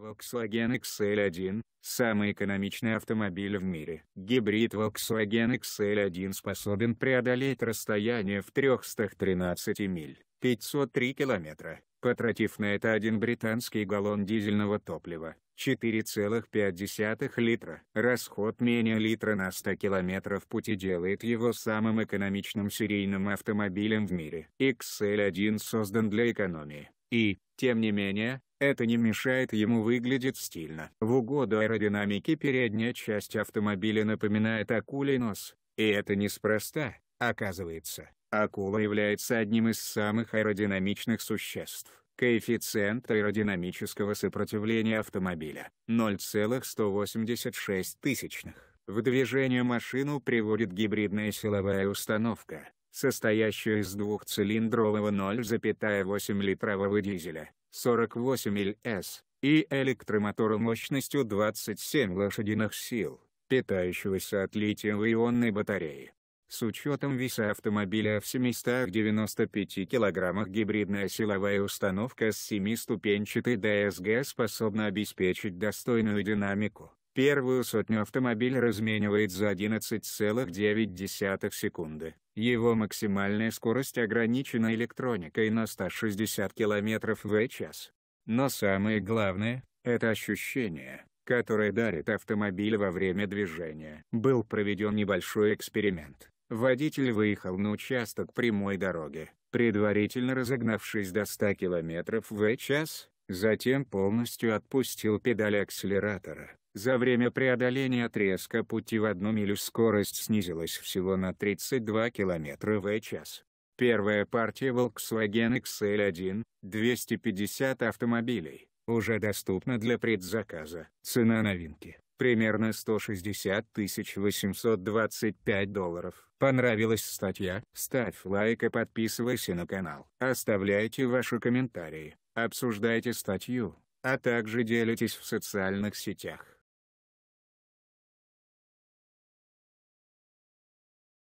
Volkswagen XL1 – самый экономичный автомобиль в мире. Гибрид Volkswagen XL1 способен преодолеть расстояние в 313 миль, 503 километра, потратив на это один британский галлон дизельного топлива, 4,5 литра. Расход менее литра на 100 километров пути делает его самым экономичным серийным автомобилем в мире. XL1 создан для экономии, и, тем не менее, это не мешает ему выглядеть стильно. В угоду аэродинамике передняя часть автомобиля напоминает акулий нос, и это неспроста, оказывается. Акула является одним из самых аэродинамичных существ. Коэффициент аэродинамического сопротивления автомобиля – 0,186 В движение машину приводит гибридная силовая установка, состоящую из двухцилиндрового 0,8-литрового дизеля, 48 ЛС, и электромотора мощностью 27 лошадиных сил, питающегося от литиево-ионной батареи. С учетом веса автомобиля в 795 килограммах гибридная силовая установка с семиступенчатой ДСГ способна обеспечить достойную динамику. Первую сотню автомобиль разменивает за 11,9 секунды. Его максимальная скорость ограничена электроникой на 160 км в час. Но самое главное — это ощущение, которое дарит автомобиль во время движения. Был проведен небольшой эксперимент. Водитель выехал на участок прямой дороги, предварительно разогнавшись до 100 км в час, затем полностью отпустил педаль акселератора. За время преодоления отрезка пути в одну милю скорость снизилась всего на 32 км в час. Первая партия Volkswagen XL1, 250 автомобилей, уже доступна для предзаказа. Цена новинки – примерно 160 825 долларов. Понравилась статья? Ставь лайк и подписывайся на канал. Оставляйте ваши комментарии, обсуждайте статью, а также делитесь в социальных сетях.